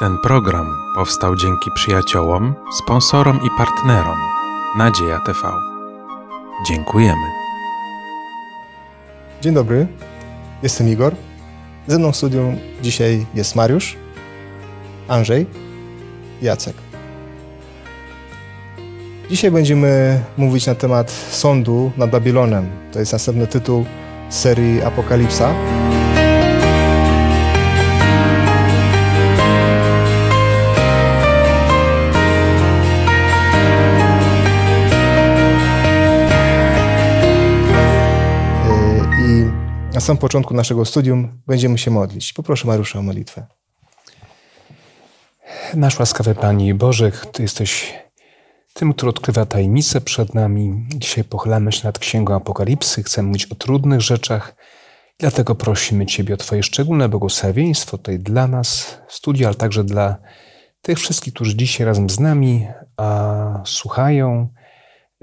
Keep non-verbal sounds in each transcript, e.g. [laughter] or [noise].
Ten program powstał dzięki przyjaciołom, sponsorom i partnerom Nadzieja TV. Dziękujemy. Dzień dobry, jestem Igor. Ze mną w studium dzisiaj jest Mariusz, Andrzej, Jacek. Dzisiaj będziemy mówić na temat sądu nad Babilonem. To jest następny tytuł serii Apokalipsa. samym początku naszego studium będziemy się modlić. Poproszę Mariusza o modlitwę. Nasz łaskawy Panie Boże, Ty jesteś tym, który odkrywa tajemnice przed nami. Dzisiaj pochylamy się nad Księgą Apokalipsy, chcemy mówić o trudnych rzeczach, dlatego prosimy Ciebie o Twoje szczególne błogosławieństwo tutaj dla nas w studiu, ale także dla tych wszystkich, którzy dzisiaj razem z nami słuchają,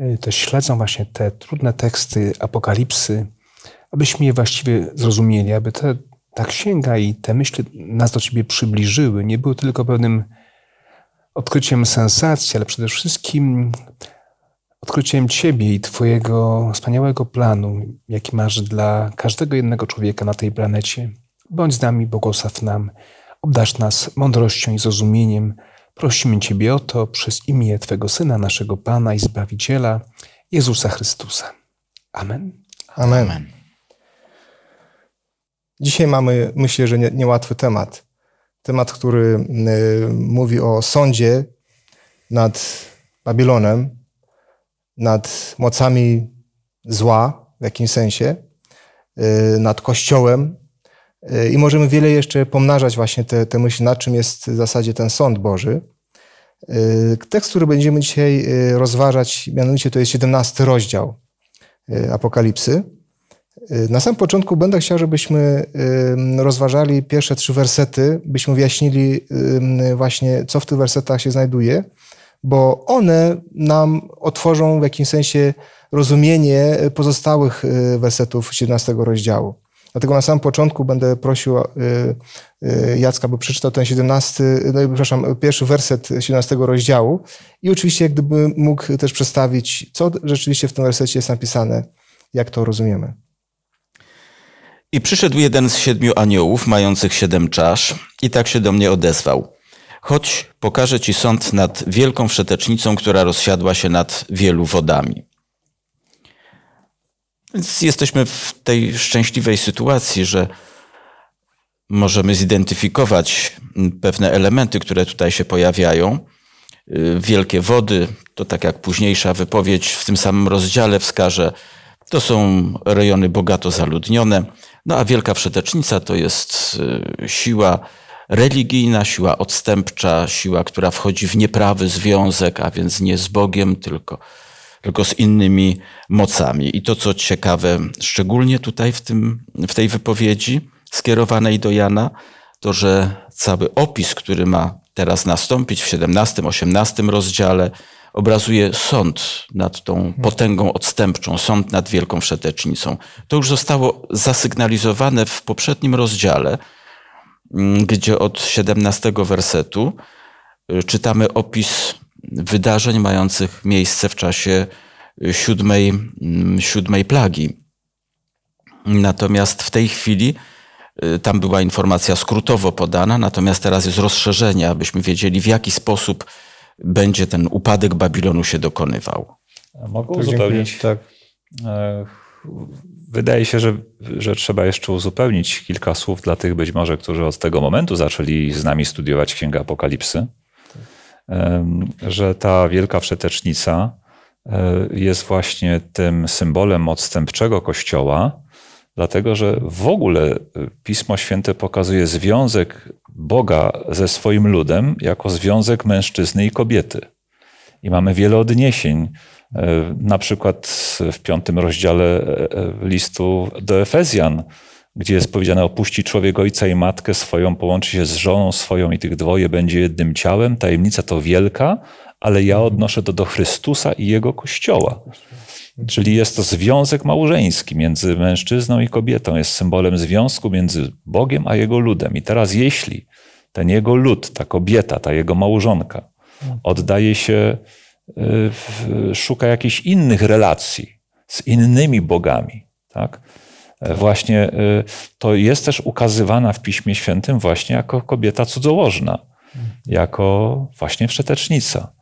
y, też śledzą właśnie te trudne teksty Apokalipsy abyśmy je właściwie zrozumieli, aby te, ta księga i te myśli nas do Ciebie przybliżyły, nie były tylko pewnym odkryciem sensacji, ale przede wszystkim odkryciem Ciebie i Twojego wspaniałego planu, jaki masz dla każdego jednego człowieka na tej planecie. Bądź z nami, błogosław nam, obdarz nas mądrością i zrozumieniem. Prosimy Ciebie o to przez imię Twego Syna, naszego Pana i Zbawiciela, Jezusa Chrystusa. Amen. Amen. Amen. Dzisiaj mamy, myślę, że nie, niełatwy temat. Temat, który y, mówi o sądzie nad Babilonem, nad mocami zła w jakimś sensie, y, nad Kościołem. Y, I możemy wiele jeszcze pomnażać właśnie te, te myśli, na czym jest w zasadzie ten sąd Boży. Y, tekst, który będziemy dzisiaj y, rozważać, mianowicie to jest 17 rozdział y, Apokalipsy. Y, na sam początku będę chciał, żebyśmy rozważali pierwsze trzy wersety, byśmy wyjaśnili właśnie, co w tych wersetach się znajduje, bo one nam otworzą w jakimś sensie rozumienie pozostałych y, wersetów 17 rozdziału. Dlatego na samym początku będę prosił y, Jacka, by przeczytał ten 17, no, przepraszam, pierwszy werset 17 rozdziału i oczywiście gdyby mógł też przedstawić, co rzeczywiście w tym wersecie jest napisane, jak to rozumiemy. I przyszedł jeden z siedmiu aniołów, mających siedem czasz, i tak się do mnie odezwał. Chodź, pokażę ci sąd nad wielką wszetecznicą, która rozsiadła się nad wielu wodami. Więc jesteśmy w tej szczęśliwej sytuacji, że możemy zidentyfikować pewne elementy, które tutaj się pojawiają. Y, wielkie wody, to tak jak późniejsza wypowiedź w tym samym rozdziale wskaże, to są rejony bogato zaludnione. No a Wielka Wszetecznica to jest y, siła religijna, siła odstępcza, siła, która wchodzi w nieprawy związek, a więc nie z Bogiem, tylko, tylko z innymi mocami. I to, co ciekawe, szczególnie tutaj w, tym, w tej wypowiedzi skierowanej do Jana, to że cały opis, który ma teraz nastąpić w 17, 18 rozdziale, obrazuje sąd nad tą potęgą odstępczą, sąd nad wielką wszetecznicą. To już zostało zasygnalizowane w poprzednim rozdziale, mm, gdzie od 17 wersetu y, czytamy opis wydarzeń mających miejsce w czasie y, siódmej, mm, siódmej plagi. Natomiast w tej chwili y, tam była informacja skrótowo podana, natomiast teraz jest rozszerzenie, abyśmy wiedzieli, w jaki sposób będzie ten upadek Babilonu się dokonywał. Mogę tak, uzupełnić. Tak. E, wydaje się, że, że trzeba jeszcze uzupełnić kilka słów dla tych być może, którzy od tego momentu zaczęli z nami studiować Księgę Apokalipsy, e, że ta wielka przetecznica e, jest właśnie tym symbolem odstępczego Kościoła, dlatego że w ogóle y, Pismo Święte pokazuje związek Boga ze swoim ludem jako związek mężczyzny i kobiety. I mamy wiele odniesień, y, na przykład w piątym rozdziale y, listu do Efezjan, gdzie jest powiedziane: Opuści człowiek ojca i matkę swoją, połączy się z żoną swoją i tych dwoje będzie jednym ciałem. Tajemnica to wielka, ale ja odnoszę to do Chrystusa i jego kościoła. Czyli jest to związek małżeński między mężczyzną i kobietą, jest symbolem związku między Bogiem a jego ludem. I teraz, jeśli ten jego lud, ta kobieta, ta jego małżonka oddaje się, y, szuka jakichś innych relacji z innymi bogami, tak? E, właśnie y, to jest też ukazywana w Piśmie Świętym właśnie jako kobieta cudzołożna, jako właśnie wszetecznica.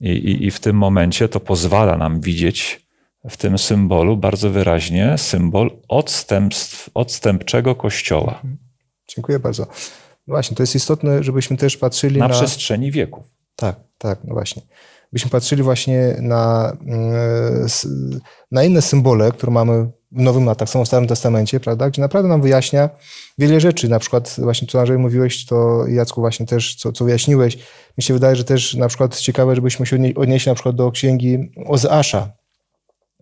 I, i, I w tym momencie to pozwala nam widzieć w tym symbolu bardzo wyraźnie symbol odstępstw, odstępczego kościoła. Mhm. Dziękuję bardzo. No właśnie, to jest istotne, żebyśmy też patrzyli na, na... przestrzeni wieków. Tak, tak, no właśnie. Byśmy patrzyli właśnie na, mm, na inne symbole, które mamy w Nowym, a tak samo w Starym Testamencie, prawda, gdzie naprawdę nam wyjaśnia wiele rzeczy. Na przykład właśnie co Andrzej mówiłeś, to Jacku właśnie też, co, co wyjaśniłeś. Mi się wydaje, że też na przykład ciekawe, żebyśmy się odnieśli na przykład do księgi Ozeasza,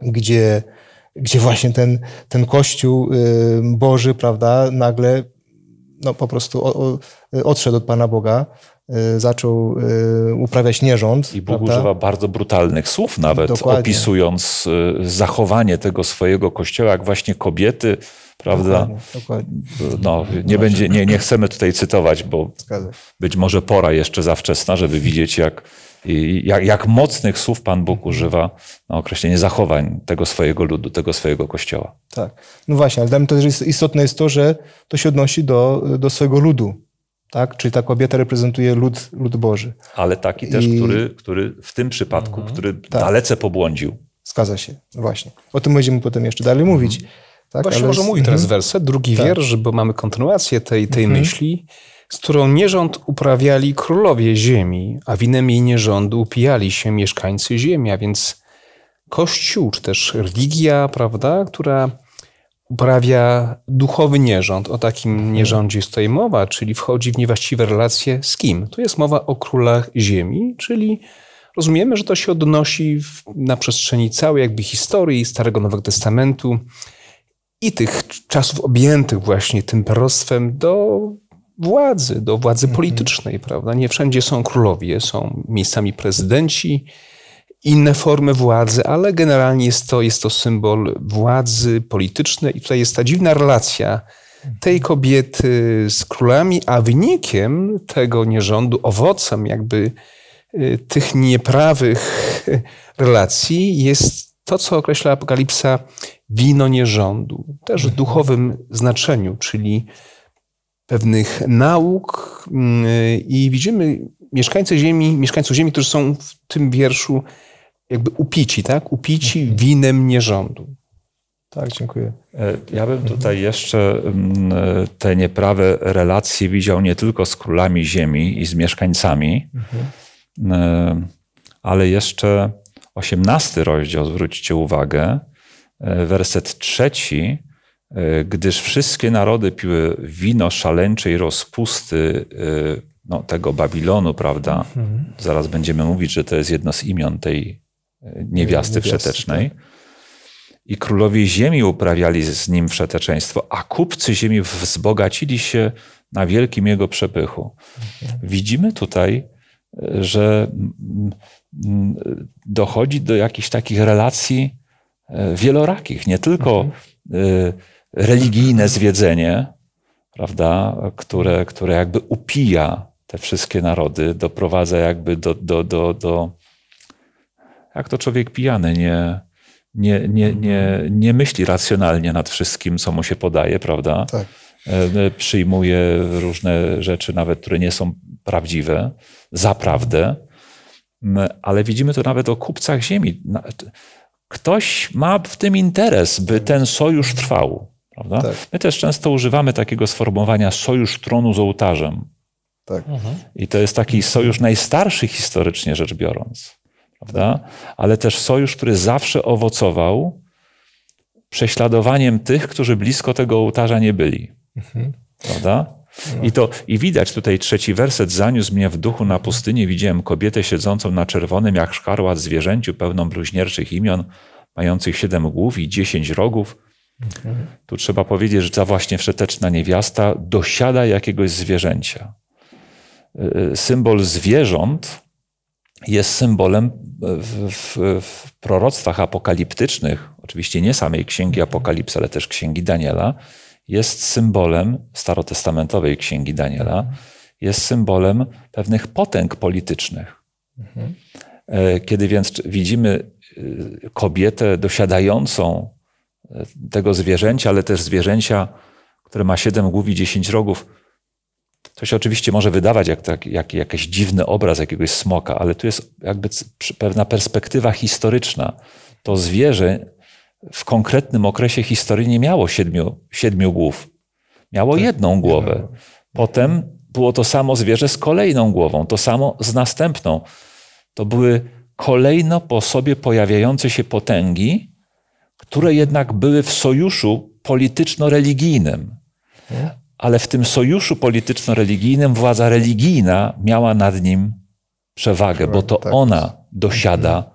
gdzie, gdzie właśnie ten, ten Kościół Boży, prawda, nagle no, po prostu o, o, odszedł od Pana Boga, y, zaczął y, uprawiać nierząd. I Bóg prawda? używa bardzo brutalnych słów nawet, Dokładnie. opisując y, zachowanie tego swojego kościoła, jak właśnie kobiety, prawda? Dokładnie, dokładnie. No, nie, będzie, nie, nie chcemy tutaj cytować, bo być może pora jeszcze za wczesna, żeby widzieć, jak i jak, jak mocnych słów Pan Bóg używa na określenie zachowań tego swojego ludu, tego swojego kościoła. Tak. No właśnie, ale dla mnie też istotne jest to, że to się odnosi do, do swojego ludu. Tak? Czyli ta kobieta reprezentuje lud, lud Boży. Ale taki też, I... który, który w tym przypadku, mhm. który tak. dalece pobłądził. Zgadza się, no właśnie. O tym będziemy potem jeszcze dalej mhm. mówić. Tak, Właśnie ale... może mówi teraz mhm. werset, drugi tak. wiersz, bo mamy kontynuację tej, tej mhm. myśli z którą nierząd uprawiali królowie ziemi, a winem jej nierządu upijali się mieszkańcy ziemi, a więc kościół, czy też religia, prawda, która uprawia duchowy nierząd. O takim mhm. nierządzie jest tutaj mowa, czyli wchodzi w niewłaściwe relacje z kim? Tu jest mowa o królach ziemi, czyli rozumiemy, że to się odnosi w, na przestrzeni całej jakby historii Starego Nowego Testamentu i tych czasów objętych właśnie tym proroctwem do władzy, do władzy mhm. politycznej, prawda? Nie wszędzie są królowie, są miejscami prezydenci, inne formy władzy, ale generalnie jest to, jest to symbol władzy politycznej i tutaj jest ta dziwna relacja mhm. tej kobiety z królami, a wynikiem tego nierządu, owocem jakby y, tych nieprawych [laughs] relacji jest to, co określa Apokalipsa wino nierządu, też w mhm. duchowym znaczeniu, czyli pewnych nauk mm, i widzimy mieszkańców ziemi, mieszkańców ziemi, którzy są w tym wierszu jakby upici, tak? Upici mhm. winem nierządu. Tak, dziękuję. E, ja bym tutaj jeszcze mm, te nieprawe relacje widział nie tylko z królami ziemi i z mieszkańcami, mhm. E, ale jeszcze 18 rozdział, zwróćcie uwagę, e, werset trzeci E, gdyż wszystkie narody piły wino szaleńczej rozpusty e, no, tego Babilonu, prawda? Mhm. Zaraz będziemy mówić, że to jest jedno z imion tej e, niewiasty wszetecznej. Tak. I królowie ziemi uprawiali z nim wszeteczeństwo, a kupcy ziemi wzbogacili się na wielkim jego przepychu. Mhm. Widzimy tutaj, że mm, mm, dochodzi do jakichś takich relacji wielorakich, nie tylko mhm religijne zwiedzenie, prawda, które, które jakby upija te wszystkie narody, doprowadza jakby do, do, do, do jak to człowiek pijany, nie, nie, nie, nie, nie myśli racjonalnie nad wszystkim, co mu się podaje, prawda? Tak. E, e, przyjmuje różne rzeczy, nawet które nie są prawdziwe, za prawdę. Ale widzimy to nawet o kupcach ziemi. Ktoś ma w tym interes, by ten sojusz trwał. Prawda? Tak. My też często używamy takiego sformułowania sojusz tronu z ołtarzem. Tak. Mhm. I to jest taki sojusz najstarszy historycznie rzecz biorąc. Prawda? Tak. Ale też sojusz, który zawsze owocował prześladowaniem tych, którzy blisko tego ołtarza nie byli. Mhm. Prawda? No. I, to, I widać tutaj trzeci werset. Zaniósł mnie w duchu na pustynię Widziałem kobietę siedzącą na czerwonym jak szkarłat zwierzęciu pełną bluźnierczych imion, mających siedem głów i dziesięć rogów tu trzeba powiedzieć, że ta właśnie wszeteczna niewiasta dosiada jakiegoś zwierzęcia. Y, y, symbol zwierząt jest symbolem y, w, w, w proroctwach apokaliptycznych, oczywiście nie samej księgi Apokalipsy, ale też księgi Daniela, jest symbolem starotestamentowej księgi Daniela, jest symbolem pewnych potęg politycznych. Mhm. Kiedy więc widzimy kobietę dosiadającą tego zwierzęcia, ale też zwierzęcia, które ma siedem głów i dziesięć rogów. To się oczywiście może wydawać jak, tak jak jakiś dziwny obraz jakiegoś smoka, ale tu jest jakby pewna perspektywa historyczna. To zwierzę w konkretnym okresie historii nie miało siedmiu, siedmiu głów. Miało tak, jedną głowę. Potem było to samo zwierzę z kolejną głową, to samo z następną. To były kolejno po sobie pojawiające się potęgi, które jednak były w sojuszu polityczno-religijnym. Ale w tym sojuszu polityczno-religijnym władza religijna miała nad nim przewagę, bo to tak. ona dosiada mhm.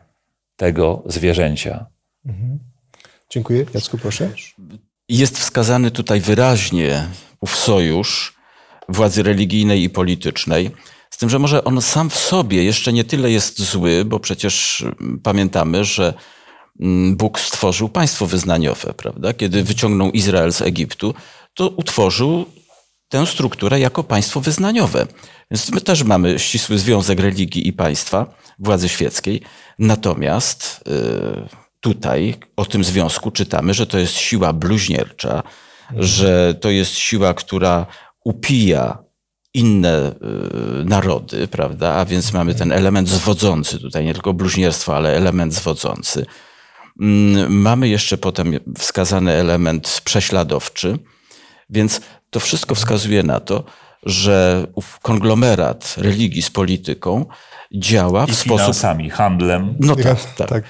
tego zwierzęcia. Mhm. Dziękuję. Jacku, proszę. Jest wskazany tutaj wyraźnie ów sojusz władzy religijnej i politycznej. Z tym, że może on sam w sobie jeszcze nie tyle jest zły, bo przecież mm, pamiętamy, że Mm, Bóg stworzył państwo wyznaniowe, prawda? Kiedy wyciągnął Izrael z Egiptu, to utworzył tę strukturę jako państwo wyznaniowe. Więc my też mamy ścisły związek religii i państwa, władzy świeckiej. Natomiast y, tutaj o tym związku czytamy, że to jest siła bluźniercza, że to jest siła, która upija inne y, narody, prawda? A więc mamy ten element zwodzący tutaj, nie tylko bluźnierstwo, ale element zwodzący. Mm, mamy jeszcze potem wskazany element prześladowczy, więc to wszystko wskazuje na to, że konglomerat religii z polityką działa I w sposób. Finansami, handlem. No tak, tak. tak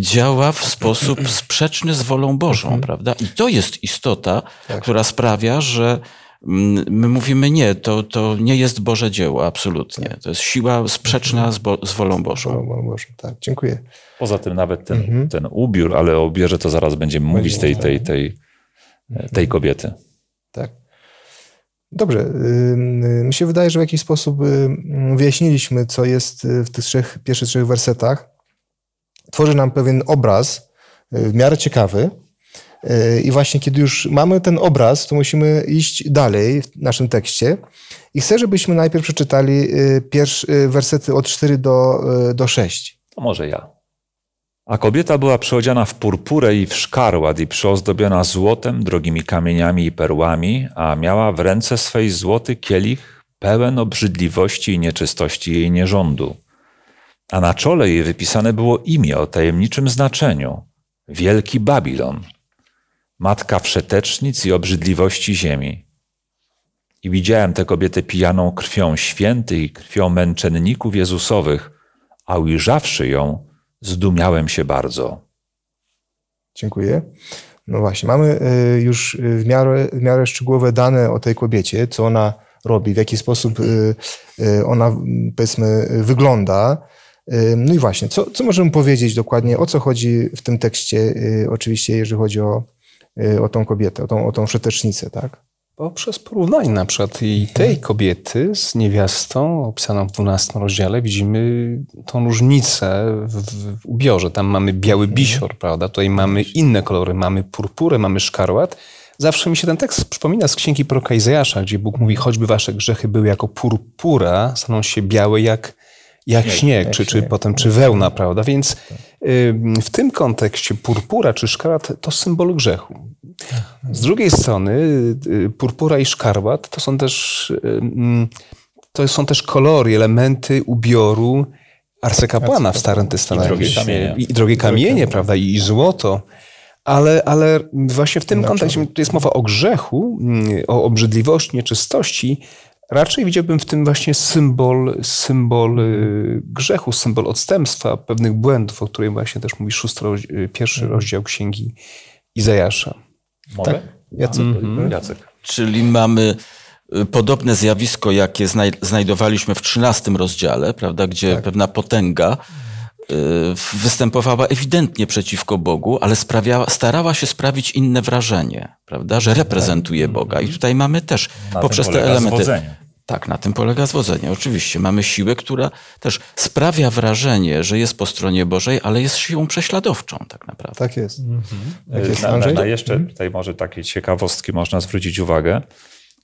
działa w sposób sprzeczny z wolą Bożą, mhm. prawda? I to jest istota, tak. która sprawia, że Mm, my mówimy nie, to, to nie jest Boże dzieło, absolutnie. Tak. To jest siła sprzeczna z, bo, z wolą Bożą. Wolą Bożą. Tak, dziękuję. Poza tym nawet ten, mhm. ten ubiór, ale o ubierze to zaraz będziemy mówić tej, tak. tej, tej, mhm. tej kobiety. Tak. Dobrze. Y, mi się wydaje, że w jakiś sposób y, mm, wyjaśniliśmy, co jest y, w tych trzech, pierwszych trzech wersetach. Tworzy nam pewien obraz w miarę ciekawy, E, I właśnie kiedy już mamy ten obraz, to musimy iść dalej w naszym tekście. I chcę, żebyśmy najpierw przeczytali e, pierwsze e, wersety od 4 do, do 6. To może ja. A kobieta była przeodziana w purpurę i w szkarłat i przyozdobiona złotem, drogimi kamieniami i perłami, a miała w ręce swej złoty kielich pełen obrzydliwości i nieczystości jej nierządu. A na czole jej wypisane było imię o tajemniczym znaczeniu – Wielki Babilon – matka wszetecznic i obrzydliwości ziemi. I widziałem tę kobietę pijaną krwią świętych i krwią męczenników Jezusowych, a ujrzawszy ją, zdumiałem się bardzo. Dziękuję. No właśnie, mamy y, już w miarę, w miarę szczegółowe dane o tej kobiecie, co ona robi, w jaki sposób y, y, ona, powiedzmy, wygląda. No i właśnie, co, co możemy powiedzieć dokładnie, o co chodzi w tym tekście, oczywiście, jeżeli chodzi o Y, o tą kobietę, o tą, o tą przetecznicę, tak? Poprzez porównanie na przykład i tej kobiety z niewiastą opisaną w 12 rozdziale widzimy tą różnicę w, w, ubiorze. Tam mamy biały mhm. bisior, prawda? Tutaj mamy inne kolory, mamy purpurę, mamy szkarłat. Zawsze mi się ten tekst przypomina z księgi proroka Izajasza, gdzie Bóg mówi, choćby wasze grzechy były jako purpura, staną się białe jak jak śnieg, czy, czy potem czy wełna, prawda? Więc w tym kontekście purpura czy szkarłat to symbol grzechu. Z drugiej strony y, y, purpura i szkarłat to są też, to są też kolory, elementy ubioru arcykapłana w Starym Testamencie. I drogie kamienie, I drogie kamienie prawda? I złoto. Ale, ale właśnie w tym znaczy- kontekście jest mowa o grzechu, mm, o obrzydliwości, nieczystości, Raczej widziałbym w tym właśnie symbol, symbol y, grzechu, symbol odstępstwa, pewnych błędów, o których właśnie też mówi szósty y, pierwszy mhm. rozdział Księgi Izajasza. Mogę? Tak. Jacek. Mhm. mhm. Jacek. Czyli mamy y, podobne zjawisko, jakie znajdowaliśmy w XIII rozdziale, prawda, gdzie tak. pewna potęga Y, występowała ewidentnie przeciwko Bogu, ale sprawiała, starała się sprawić inne wrażenie, prawda, że reprezentuje tak. Boga. I mhm. tutaj mamy też na poprzez te elementy. Zwodzenie. Tak, na tym polega zwodzenie. Oczywiście mamy siłę, która też sprawia wrażenie, że jest po stronie Bożej, ale jest siłą prześladowczą tak naprawdę. Tak jest. Mhm. Tak jest na, na, na jeszcze mhm. tutaj może takie ciekawostki można zwrócić uwagę,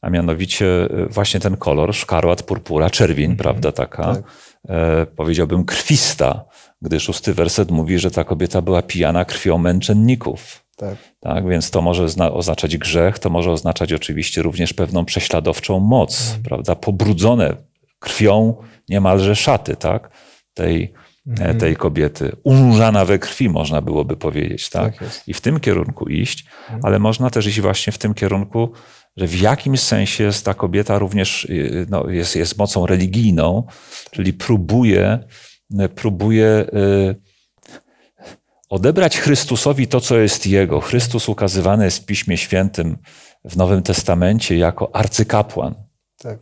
a mianowicie y, właśnie ten kolor, szkarłat, purpura, czerwień, mhm. prawda, taka, tak. e, powiedziałbym krwista, gdy szósty werset mówi, że ta kobieta była pijana krwią męczenników. Tak. tak więc to może oznaczać grzech, to może oznaczać oczywiście również pewną prześladowczą moc, mhm. prawda? Pobrudzone krwią niemalże szaty, tak? Tej, e, mhm. tej kobiety. Unurzana we krwi, można byłoby powiedzieć, tak? tak I w tym kierunku iść, mhm. ale można też iść właśnie w tym kierunku, że w jakimś sensie jest ta kobieta również y, y, no, jest, jest mocą religijną, czyli próbuje E, próbuje e, odebrać Chrystusowi to, co jest Jego. Chrystus ukazywany jest w Piśmie Świętym w Nowym Testamencie jako arcykapłan. Tak.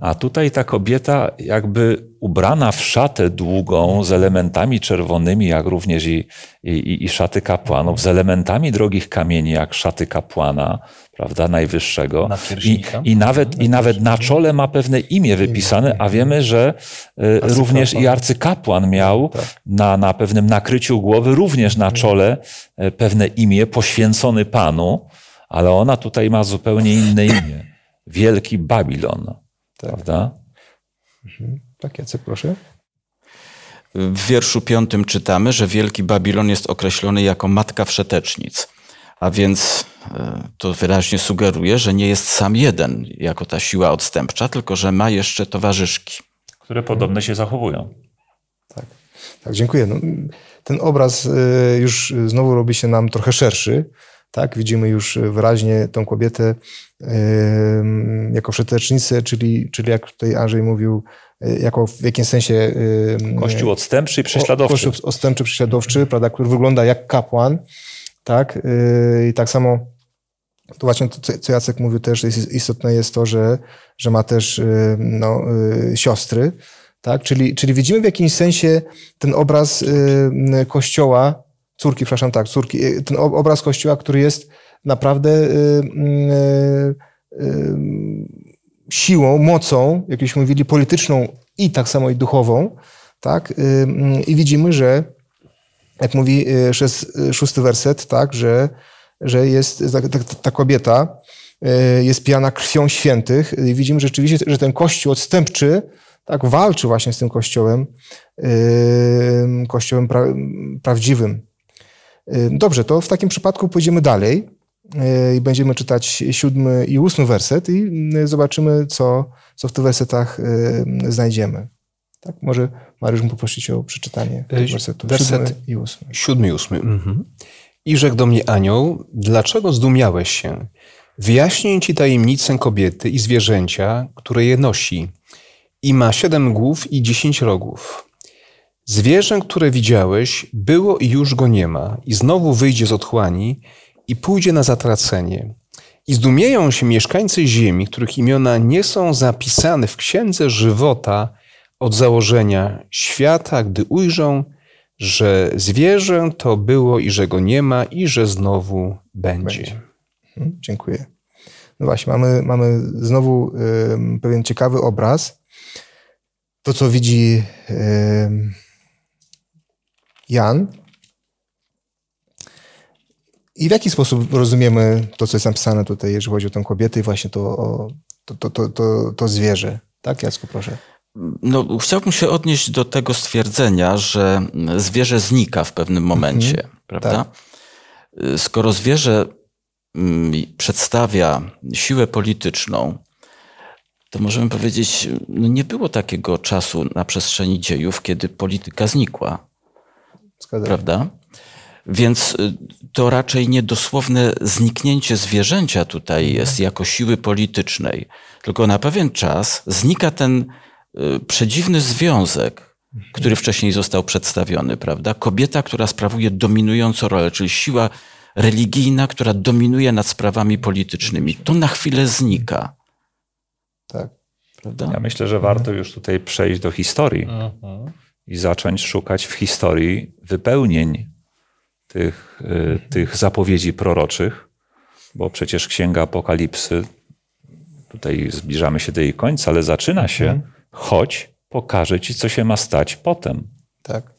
A tutaj ta kobieta jakby ubrana w szatę długą z elementami czerwonymi, jak również i, i, i szaty kapłanów, z elementami drogich kamieni, jak szaty kapłana, prawda, najwyższego. I, i, nawet, I nawet na czole ma pewne imię wypisane, a wiemy, że y, również i arcykapłan miał tak. na, na pewnym nakryciu głowy, również na mhm. czole e, pewne imię poświęcony Panu, ale ona tutaj ma zupełnie inne imię. Wielki Babilon tak. prawda? Mhm. Tak, Jacek, proszę. W wierszu piątym czytamy, że Wielki Babilon jest określony jako matka wszetecznic. A więc e, to wyraźnie sugeruje, że nie jest sam jeden jako ta siła odstępcza, tylko że ma jeszcze towarzyszki. Które podobne się zachowują. Tak, tak dziękuję. No, ten obraz e, już znowu robi się nam trochę szerszy, tak? Widzimy już wyraźnie tą kobietę jako przetecznicę, czyli, czyli jak tutaj Andrzej mówił, e, jako w jakimś sensie... Kościół odstępczy i prześladowczy. Kościół odstępczy, prześladowczy, prawda, który wygląda jak kapłan. Tak? E, I tak samo to właśnie to, co Jacek mówił też, jest, istotne jest to, że, że ma też e, no, siostry, tak? Czyli, czyli widzimy w jakimś sensie ten obraz Kościoła córki, przepraszam, tak, córki, y, ten obraz kościoła, który jest naprawdę y, y, siłą, mocą, jakbyśmy mówili, polityczną i tak samo i duchową, tak? Mm, I widzimy, że jak mówi szes, szósty werset, tak, że, że jest ta, ta, ta kobieta jest pijana krwią świętych i widzimy rzeczywiście, że ten kościół odstępczy tak walczy właśnie z tym kościołem, kościołem pra, prawdziwym. Y, dobrze, to w takim przypadku pójdziemy dalej y, i będziemy czytać siódmy i ósmy werset i y, zobaczymy, co, co w tych wersetach znajdziemy. Tak? Może Mariusz mu poprosić o przeczytanie wersetu Werset siódmy i ósmy. Siódmy i ósmy. Mhm. I rzekł do mnie anioł, dlaczego zdumiałeś się? Wyjaśnię ci tajemnicę kobiety i zwierzęcia, które je nosi. I ma siedem głów i dziesięć rogów. Zwierzę, które widziałeś, było i już go nie ma, i znowu wyjdzie z otchłani i pójdzie na zatracenie. I zdumieją się mieszkańcy ziemi, których imiona nie są zapisane w księdze żywota od założenia świata, gdy ujrzą, że zwierzę to było i że go nie ma i że znowu będzie. będzie. Mhm, dziękuję. No właśnie, mamy, mamy znowu y, pewien ciekawy obraz. To, co widzi. Y, Jan. I w jaki sposób rozumiemy to, co jest napisane tutaj, jeżeli chodzi o tę kobietę i właśnie to, o, to, to, to, to, to zwierzę? Tak, Jacku, proszę. No, chciałbym się odnieść do tego stwierdzenia, że zwierzę znika w pewnym momencie, mhm. prawda? Tak. Skoro zwierzę mm, przedstawia siłę polityczną, to możemy powiedzieć, no nie było takiego czasu na przestrzeni dziejów, kiedy polityka znikła. Zgadza prawda? Więc y, to raczej niedosłowne zniknięcie zwierzęcia tutaj mhm. jest jako siły politycznej, tylko na pewien czas znika ten y, przedziwny związek, mhm. który wcześniej został przedstawiony, prawda? Kobieta, która sprawuje dominującą rolę, czyli siła religijna, która dominuje nad sprawami politycznymi. To na chwilę znika. Tak. Prawda? Ja myślę, że warto już tutaj przejść do historii. Aha mhm i zacząć szukać w historii wypełnień tych, y, tych zapowiedzi proroczych, bo przecież Księga Apokalipsy, tutaj zbliżamy się do jej końca, ale zaczyna się, mhm. choć pokażę ci, co się ma stać potem. Tak.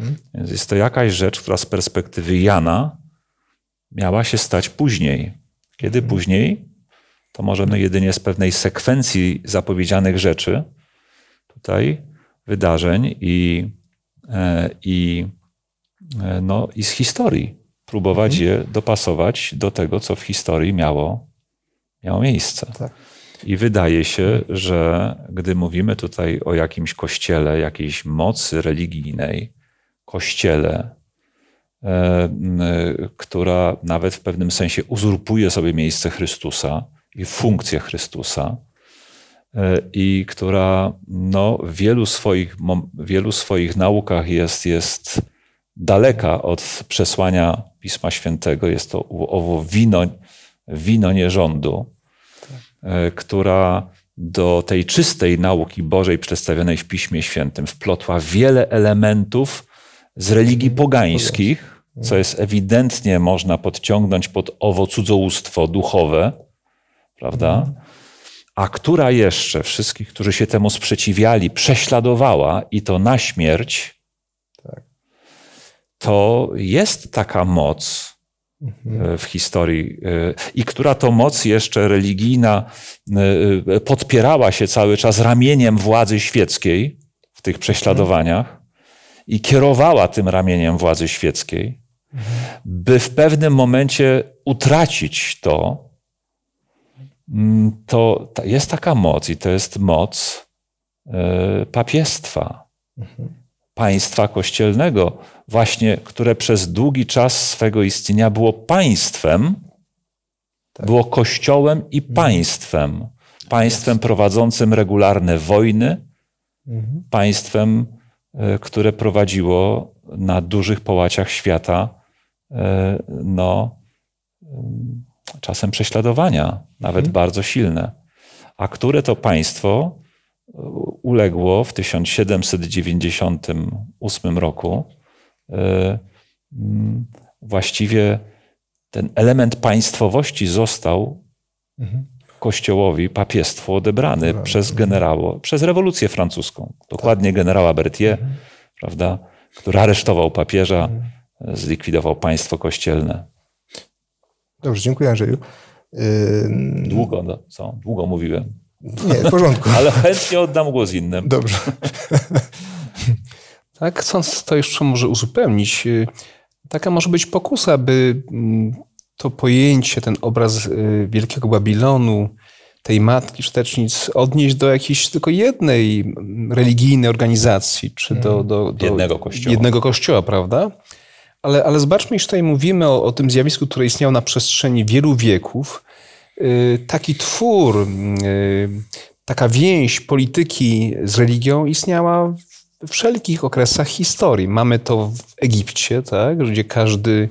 Mhm. Więc jest to jakaś rzecz, która z perspektywy Jana miała się stać później. Kiedy mhm. później? To możemy jedynie z pewnej sekwencji zapowiedzianych rzeczy tutaj wydarzeń i, e, i, e, no, i z historii. Próbować mhm. je dopasować do tego, co w historii miało, miało miejsce. Tak. I wydaje się, mhm. że gdy mówimy tutaj o jakimś kościele, jakiejś mocy religijnej, kościele, e, która nawet w pewnym sensie uzurpuje sobie miejsce Chrystusa i funkcję Chrystusa, E, i która no, w wielu swoich, wielu swoich naukach jest, jest daleka od przesłania Pisma Świętego. Jest to owo wino, wino nierządu, tak. która do tej czystej nauki Bożej przedstawionej w Piśmie Świętym wplotła wiele elementów z religii mhm. pogańskich, co jest ewidentnie można podciągnąć pod owo cudzołóstwo duchowe, prawda? Mhm a która jeszcze wszystkich, którzy się temu sprzeciwiali, prześladowała i to na śmierć, tak. to jest taka moc mhm. e, w historii e, i która to moc jeszcze religijna e, podpierała się cały czas ramieniem władzy świeckiej w tych prześladowaniach i kierowała tym ramieniem władzy świeckiej, mhm. by w pewnym momencie utracić to, Mm, to jest taka moc i to jest moc e, papiestwa, mhm. państwa kościelnego, właśnie które przez długi czas swego istnienia było państwem, tak. było kościołem i mhm. państwem. Państwem jest. prowadzącym regularne wojny, mhm. państwem, e, które prowadziło na dużych połaciach świata e, no, czasem prześladowania, nawet mhm. bardzo silne. A które to państwo e, uległo w 1798 roku e, właściwie ten element państwowości został mhm. kościołowi, papiestwu odebrany przez mhm. generało, przez rewolucję francuską. Tak. Dokładnie tak. generała Berthier, mhm. prawda, który aresztował papieża, zlikwidował państwo kościelne. Dobrze, dziękuję Andrzeju. Yy... Długo, no, co? Długo mówiłem. Nie, w porządku. [laughs] Ale chętnie oddam głos innym. Dobrze. [laughs] tak, chcąc to jeszcze może uzupełnić, y, taka może być pokusa, by mm, to pojęcie, ten obraz y, Wielkiego Babilonu, tej matki sztecznic odnieść do jakiejś tylko jednej mm, religijnej organizacji, czy do, mhm. do, do jednego kościoła. Jednego kościoła, prawda? Ale, ale zobaczmy, iż tutaj mówimy o, o tym zjawisku, które istniało na przestrzeni wielu wieków. Y, taki twór, y, taka więź polityki z religią istniała w wszelkich okresach historii. Mamy to w Egipcie, tak? gdzie każdy,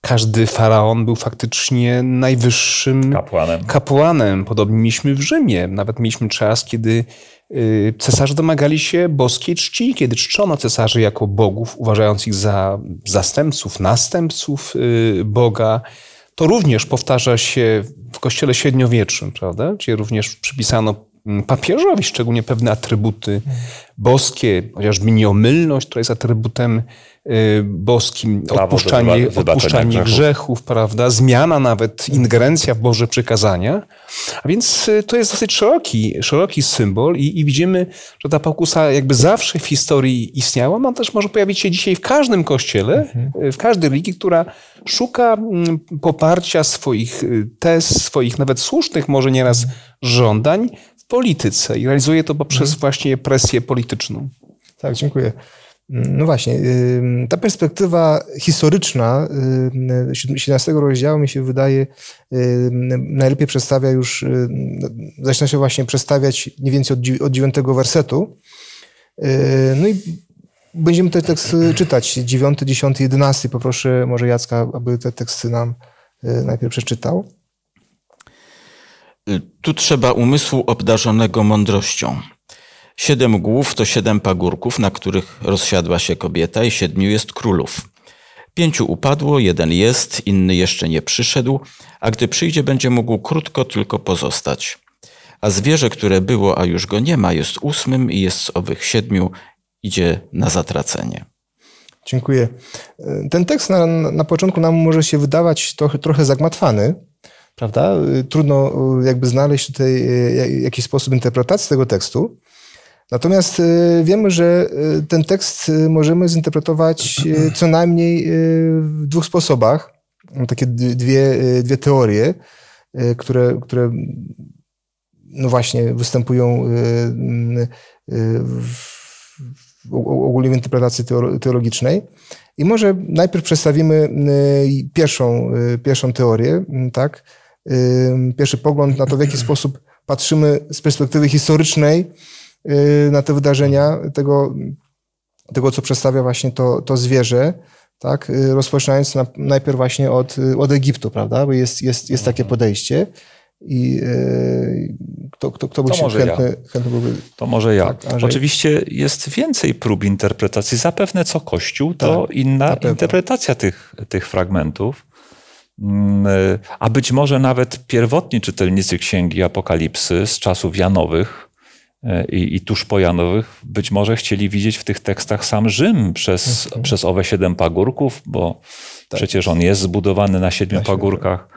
każdy faraon był faktycznie najwyższym kapłanem. kapłanem. Podobnie mieliśmy w Rzymie. Nawet mieliśmy czas, kiedy Y, cesarze domagali się boskiej czci, kiedy czczono cesarzy jako bogów, uważając ich za zastępców, następców y, Boga. To również powtarza się w kościele średniowiecznym, prawda? gdzie również przypisano mm, papieżowi szczególnie pewne atrybuty boskie, chociażby nieomylność, która jest atrybutem Y, boskim, Prawo odpuszczanie, wyba, odpuszczanie grzechów. grzechów, prawda, zmiana nawet, ingerencja w Boże przykazania. A więc y, to jest dosyć szeroki, szeroki symbol i, i widzimy, że ta pokusa jakby zawsze w historii istniała. Ona też może pojawić się dzisiaj w każdym kościele, mhm. Y, w każdej religii, która szuka mm, poparcia swoich tez, swoich nawet słusznych może nieraz mhm. żądań w polityce i realizuje to poprzez mhm. właśnie presję polityczną. Tak, dziękuję. No właśnie, ta perspektywa historyczna 17 rozdziału mi się wydaje najlepiej przedstawia już, zaczyna się właśnie przedstawiać mniej więcej od dziewiątego wersetu. Yy, no i będziemy ten tekst czytać, dziewiąty, dziesiąty, 11. Poproszę może Jacka, aby te teksty nam y, najpierw przeczytał. Y, tu trzeba umysłu obdarzonego mądrością Siedem głów to siedem pagórków, na których rozsiadła się kobieta i siedmiu jest królów. Pięciu upadło, jeden jest, inny jeszcze nie przyszedł, a gdy przyjdzie, będzie mógł krótko tylko pozostać. A zwierzę, które było, a już go nie ma, jest ósmym i jest z owych siedmiu, idzie na zatracenie. Dziękuję. Ten tekst na, na początku nam może się wydawać trochę, trochę zagmatwany, prawda? Y, trudno y, jakby znaleźć tutaj y, jakiś sposób interpretacji tego tekstu. Natomiast y, wiemy, że y, ten tekst y, możemy zinterpretować co najmniej w dwóch sposobach. Takie dwie, dwie teorie, które, które no właśnie występują mm, w ogólnie w interpretacji teologicznej. I może najpierw przedstawimy pierwszą, pierwszą teorię, mm, tak? Pierwszy pogląd na to, w jaki sposób patrzymy z perspektywy historycznej Y, na te wydarzenia, tego, tego co przedstawia właśnie to, to zwierzę, tak? Y, rozpoczynając na, najpierw właśnie od, y, od Egiptu, prawda? Bo jest, jest, jest takie mhm. podejście. I kto, kto, kto by się może chętny, ja. chętny byłby... To może ja. Tak, Oczywiście jest więcej prób interpretacji. Zapewne co Kościół, to tak, inna interpretacja tych, tych fragmentów. Mm, a być może nawet pierwotni czytelnicy Księgi Apokalipsy z czasów Janowych E, i, i tusz pojanowych, być może chcieli widzieć w tych tekstach sam Rzym przez, mhm. przez owe siedem pagórków, bo tak. przecież on jest zbudowany na siedmiu na pagórkach.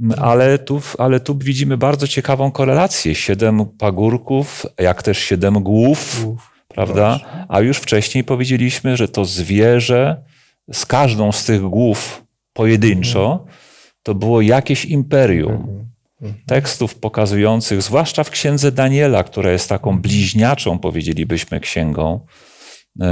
Mm, ale tu, ale tu widzimy bardzo ciekawą korelację. Siedem pagórków, jak też siedem głów, głów. prawda? Proszę. A już wcześniej powiedzieliśmy, że to zwierzę z każdą z tych głów pojedynczo mhm. to było jakieś imperium. Mhm tekstów pokazujących, zwłaszcza w księdze Daniela, która jest taką bliźniaczą, powiedzielibyśmy, księgą e,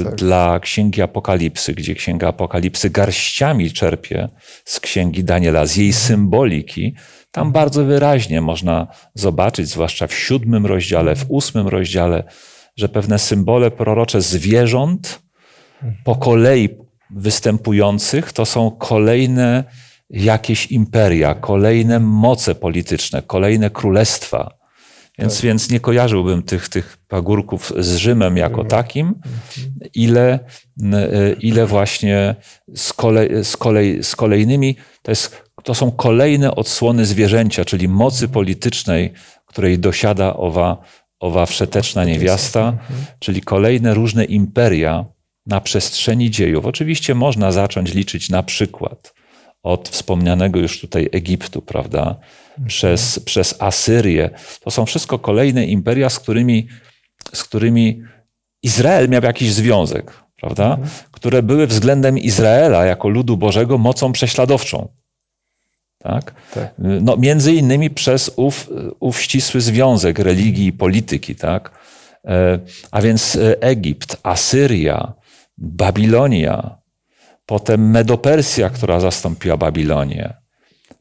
e, tak. dla księgi Apokalipsy, gdzie księga Apokalipsy garściami czerpie z księgi Daniela, z jej mhm. symboliki. Tam mhm. bardzo wyraźnie można zobaczyć, zwłaszcza w siódmym rozdziale, w mhm. ósmym rozdziale, że pewne symbole prorocze zwierząt po kolei występujących to są kolejne jakieś imperia, kolejne moce polityczne, kolejne królestwa. Więc, tak. więc nie kojarzyłbym tych, tych pagórków z Rzymem jako mhm. takim, mhm. ile, e, ile właśnie z, kolei, z, kolej z kolejnymi, to, jest, to są kolejne odsłony zwierzęcia, czyli mocy mhm. politycznej, której dosiada owa, owa wszeteczna niewiasta, czyli kolejne różne imperia na przestrzeni dziejów. Oczywiście można zacząć liczyć na przykład od wspomnianego już tutaj Egiptu, prawda, mhm. przez, mhm. przez Asyrię. To są wszystko kolejne imperia, z którymi, z którymi Izrael miał jakiś związek, prawda, mhm. które były względem Izraela jako ludu Bożego mocą prześladowczą. Tak? tak? No, między innymi przez ów, ów ścisły związek religii i polityki. Tak? E, a więc e, Egipt, Asyria, Babilonia, potem Medopersja, która zastąpiła Babilonię,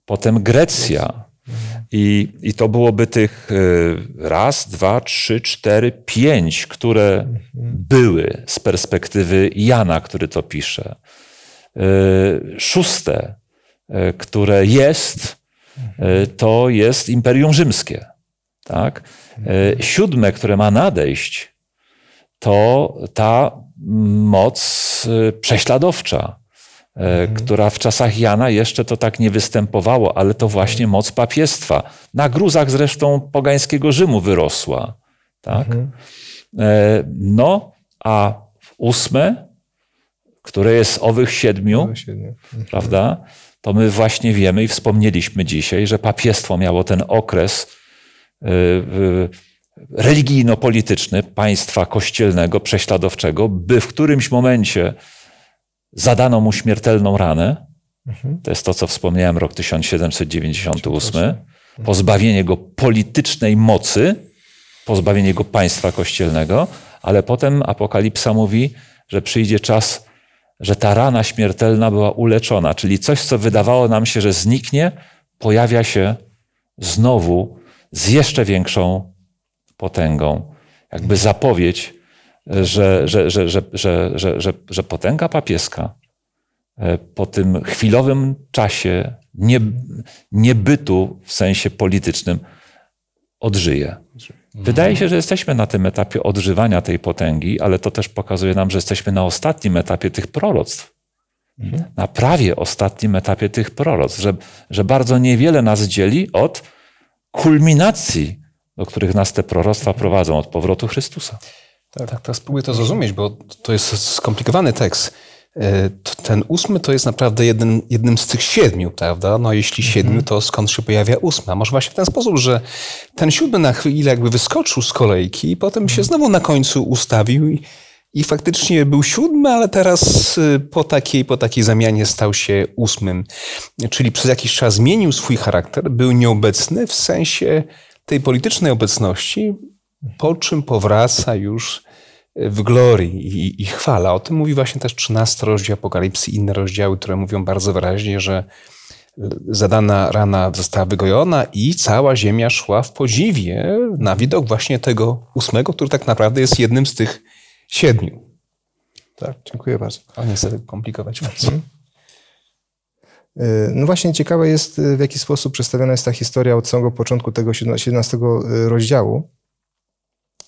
potem Grecja. I, I to byłoby tych y, raz, dwa, trzy, cztery, pięć, które były z perspektywy Jana, który to pisze. Y, szóste, y, które jest, to jest Imperium Rzymskie. Tak? Siódme, które ma nadejść, to ta moc y, prześladowcza, e, mhm. która w czasach Jana jeszcze to tak nie występowało, ale to właśnie moc papiestwa. Na gruzach zresztą pogańskiego Rzymu wyrosła. Tak? Mhm. E, no, a ósme, które jest owych siedmiu, mhm. prawda? To my właśnie wiemy i wspomnieliśmy dzisiaj, że papiestwo miało ten okres. Yy, yy, religijno-polityczny państwa kościelnego, prześladowczego, by w którymś momencie zadano mu śmiertelną ranę. Mhm. To jest to, co wspomniałem, rok 1798. Mhm. Pozbawienie go politycznej mocy, pozbawienie go państwa kościelnego, ale potem apokalipsa mówi, że przyjdzie czas, że ta rana śmiertelna była uleczona, czyli coś, co wydawało nam się, że zniknie, pojawia się znowu z jeszcze większą potęgą. Jakby zapowiedź, że, że, że, że, że, że, że, że potęga papieska e, po tym chwilowym czasie nie, niebytu w sensie politycznym odżyje. Mhm. Wydaje się, że jesteśmy na tym etapie odżywania tej potęgi, ale to też pokazuje nam, że jesteśmy na ostatnim etapie tych proroctw. Mhm. Na prawie ostatnim etapie tych proroctw, że, że bardzo niewiele nas dzieli od kulminacji do których nas te proroctwa prowadzą od powrotu Chrystusa. Tak, tak, tak spróbuję to zrozumieć, bo to jest skomplikowany tekst. E, ten ósmy to jest naprawdę jeden, jednym z tych siedmiu, prawda? No jeśli mhm. siedmiu, to skąd się pojawia ósma? Może właśnie w ten sposób, że ten siódmy na chwilę jakby wyskoczył z kolejki i potem się mhm. znowu na końcu ustawił i, i faktycznie był siódmy, ale teraz y, po takiej, po takiej zamianie stał się ósmym. Czyli przez jakiś czas zmienił swój charakter, był nieobecny w sensie tej politycznej obecności, po czym powraca już w glorii i, i chwala. O tym mówi właśnie też 13 rozdział Apokalipsy i inne rozdziały, które mówią bardzo wyraźnie, że e, zadana rana została wygojona i cała ziemia szła w podziwie na widok właśnie tego ósmego, który tak naprawdę jest jednym z tych siedmiu. Tak, dziękuję bardzo. A nie chcę komplikować bardzo. Mhm. E, no właśnie ciekawe jest, e, w jaki sposób przedstawiona jest ta historia od samego początku tego 17 e, rozdziału.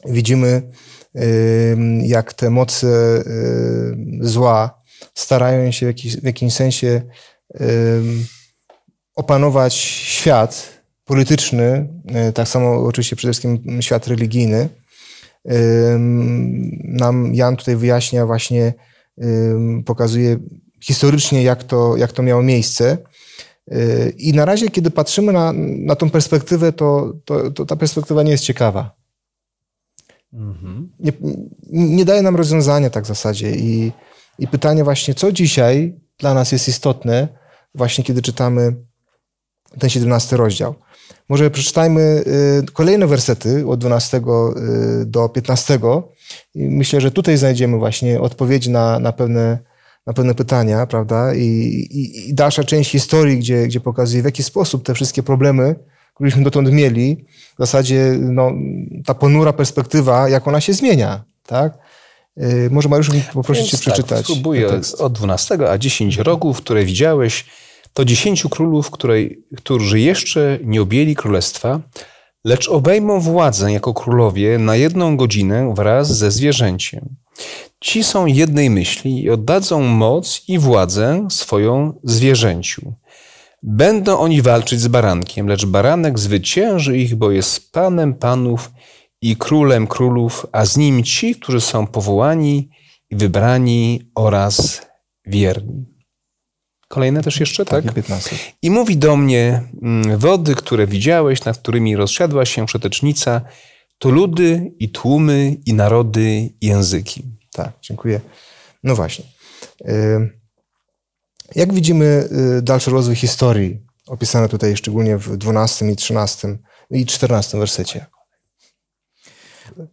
Widzimy, jak te moce zła starają się w, jakiś, w jakimś sensie opanować świat polityczny, tak samo oczywiście przede wszystkim świat religijny. Nam Jan tutaj wyjaśnia właśnie, pokazuje historycznie, jak to, jak to miało miejsce. Y, I na razie, kiedy patrzymy na, na tą perspektywę, to, to, to ta perspektywa nie jest ciekawa. Mhm. Nie, nie, daje nam rozwiązania tak w zasadzie. I, I pytanie właśnie, co dzisiaj dla nas jest istotne, właśnie kiedy czytamy ten 17 rozdział. Może przeczytajmy y, kolejne wersety od 12 y, do 15. I myślę, że tutaj znajdziemy właśnie odpowiedzi na, na pewne na pewne pytania, prawda? I, i, i dalsza część historii, gdzie, gdzie pokazuje, w jaki sposób te wszystkie problemy, któreśmy dotąd mieli, w zasadzie no, ta ponura perspektywa, jak ona się zmienia, tak? Yy, może Mariusz mi poprosić Cię tak, przeczytać. Spróbuję od 12, a 10 rogów, które widziałeś, to dziesięciu królów, której, którzy jeszcze nie objęli królestwa, lecz obejmą władzę jako królowie na jedną godzinę wraz ze zwierzęciem. Ci są jednej myśli i oddadzą moc i władzę swoją zwierzęciu. Będą oni walczyć z barankiem, lecz baranek zwycięży ich, bo jest panem panów i królem królów, a z nim ci, którzy są powołani i wybrani oraz wierni. Kolejne też jeszcze, tak? tak? I mówi do mnie, mm, wody, które widziałeś, nad którymi rozsiadła się przetecznica, to ludy i tłumy i narody i języki. Tak, dziękuję. No właśnie. Jak widzimy y, dalszy rozwój historii, opisane tutaj szczególnie w 12 i 13 i 14 wersecie?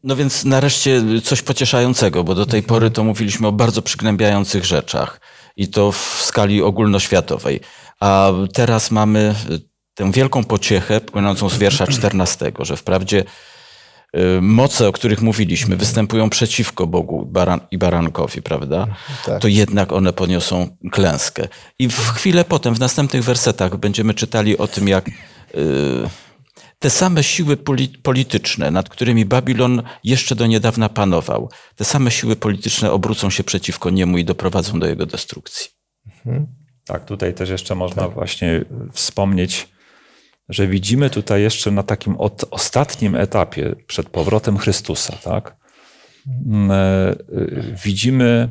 No więc nareszcie coś pocieszającego, bo do tej pory to mówiliśmy o bardzo przygnębiających rzeczach i to w skali ogólnoświatowej. A teraz mamy y, tę wielką pociechę płynącą z wiersza 14, że wprawdzie Y, moce, o których mówiliśmy, występują przeciwko Bogu baran i barankowi, prawda? Tak. To jednak one poniosą klęskę. I w chwilę potem, w następnych wersetach, będziemy czytali o tym, jak y, te same siły polityczne, nad którymi Babilon jeszcze do niedawna panował, te same siły polityczne obrócą się przeciwko niemu i doprowadzą do jego destrukcji. Mhm. Tak, tutaj też jeszcze można tak. właśnie wspomnieć że widzimy tutaj jeszcze na takim od, ostatnim etapie przed powrotem Chrystusa, tak? Mm, e, e, widzimy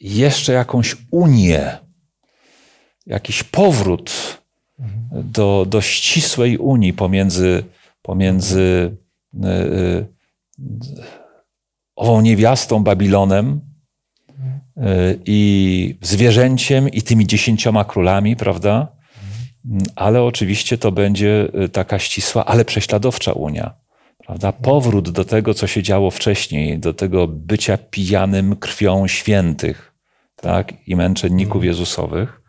jeszcze jakąś unię, jakiś powrót do, do ścisłej unii pomiędzy, pomiędzy e, ową niewiastą Babilonem i zwierzęciem i tymi dziesięcioma królami, prawda? ale oczywiście to będzie y, taka ścisła, ale prześladowcza Unia. Prawda? Powrót do tego, co się działo wcześniej, do tego bycia pijanym krwią świętych tak? i męczenników mhm. Jezusowych.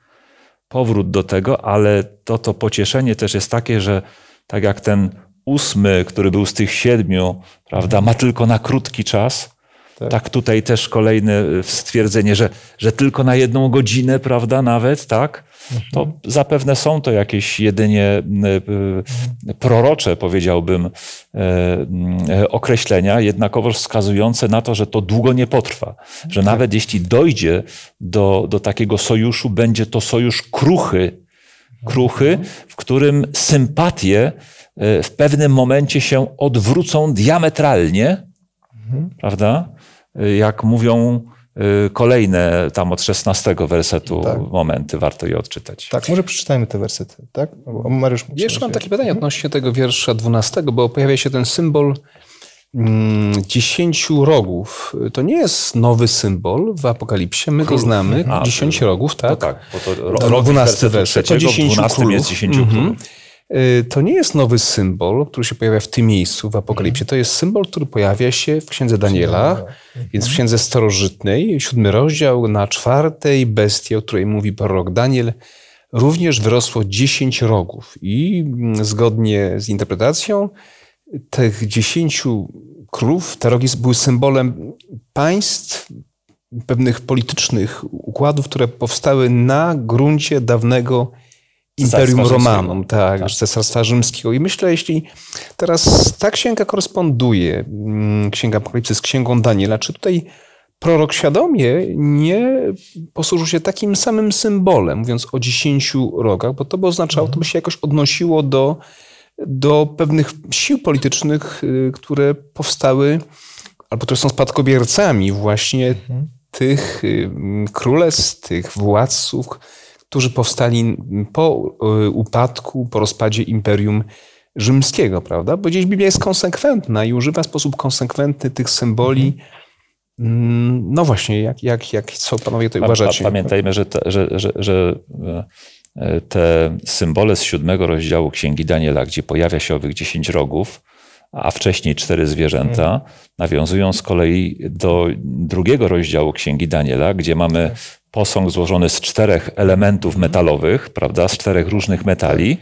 Powrót do tego, ale to, to pocieszenie też jest takie, że tak jak ten ósmy, który był z tych siedmiu, prawda, ma tylko na krótki czas, tak. tak. tutaj też kolejne e, stwierdzenie, że, że tylko na jedną godzinę, prawda, nawet, tak? Mhm. To zapewne są to jakieś jedynie e, e, prorocze, powiedziałbym, mm, określenia, jednakowoż wskazujące na to, że to długo nie potrwa. Że tak. nawet jeśli dojdzie do, do takiego sojuszu, będzie to sojusz kruchy, kruchy, mhm. w którym sympatie w pewnym momencie się odwrócą diametralnie, mhm. prawda? jak mówią y, kolejne tam od 16 wersetu tak. momenty, warto je odczytać. Tak, może przeczytajmy te wersety, tak? Mariusz, Jeszcze mam takie pytanie mhm. odnośnie tego wiersza 12, bo pojawia się ten symbol mm, dziesięciu rogów. To nie jest nowy symbol w Apokalipsie, my go znamy. Mhm. Dziesięć rogów, tak? No tak, bo to ro, 12 werset. To dziesięciu królów. jest dziesięciu mhm. królów. Y, to nie jest nowy symbol, który się pojawia w tym miejscu, w Apokalipsie. Mhm. To jest symbol, który pojawia się w Księdze Daniela, więc w mhm. Księdze Starożytnej, siódmy rozdział, na czwartej bestii, o której mówi prorok Daniel, również wyrosło dziesięć rogów. I mm, zgodnie z interpretacją tych dziesięciu krów, te rogi były symbolem państw, pewnych politycznych układów, które powstały na gruncie dawnego Imperium Romanum, tak, tak, Cesarstwa Rzymskiego. I myślę, jeśli teraz ta księga koresponduje, mm, księga Apokalipsy z księgą Daniela, czy tutaj prorok świadomie nie posłużył się takim samym symbolem, mówiąc o dziesięciu rogach, bo to by oznaczało, to by mhm. się jakoś odnosiło do, do pewnych sił politycznych, y, które powstały albo które są spadkobiercami właśnie mhm. tych y, mm, królestw, tych władców, którzy powstali po y, upadku, po rozpadzie Imperium Rzymskiego, prawda? Bo gdzieś Biblia jest konsekwentna i używa w sposób konsekwentny tych symboli. Mhm. Mm, no właśnie, jak, jak, jak co panowie tutaj uważacie? Pamiętajmy, że, te, że, że, że e, te symbole z siódmego rozdziału Księgi Daniela, gdzie pojawia się owych dziesięć rogów, a wcześniej cztery zwierzęta, mhm. nawiązują z kolei do drugiego rozdziału Księgi Daniela, gdzie mamy tak posąg złożony z czterech elementów metalowych, prawda, z czterech różnych metali,